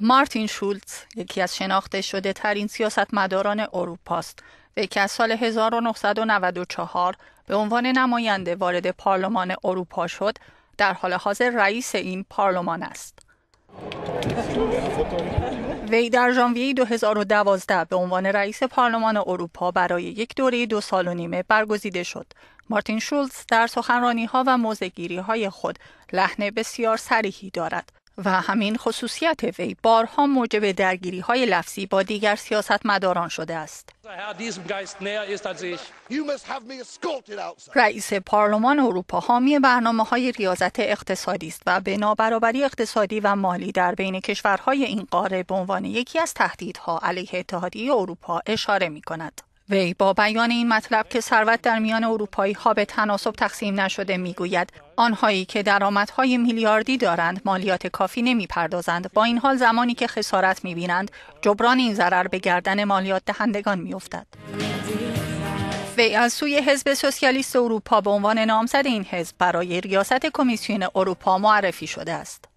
مارتین شولتز، یکی از شناخته شده ترین سیاستمداران اروپا است وی که از سال 1994 به عنوان نماینده وارد پارلمان اروپا شد در حال حاضر رئیس این پارلمان است وی در ژانویه 2012 به عنوان رئیس پارلمان اروپا برای یک دوره دو سال و نیمه برگزیده شد. مارتین شولز در سخنرانی ها و موزگیری های خود لحن بسیار سریحی دارد. و همین خصوصیت وی بارها موجب درگیری های لفظی با دیگر سیاست مداران شده است. رئیس پارلمان اروپا حامی برنامه های ریاضت اقتصادی است و به نابرابری اقتصادی و مالی در بین کشورهای این قاره به عنوان یکی از تهدیدها علیه اتحادیه اروپا اشاره می کند. وی با بیان این مطلب که ثروت در میان اروپایی ها به تناسب تقسیم نشده میگوید آنهایی که درآمدهای میلیاردی دارند مالیات کافی نمیپردازند با این حال زمانی که خسارت میبینند جبران این ضرر به گردن مالیات دهندگان میافتد وی از سوی حزب سوسیالیست اروپا به عنوان نامزد این حزب برای ریاست کمیسیون اروپا معرفی شده است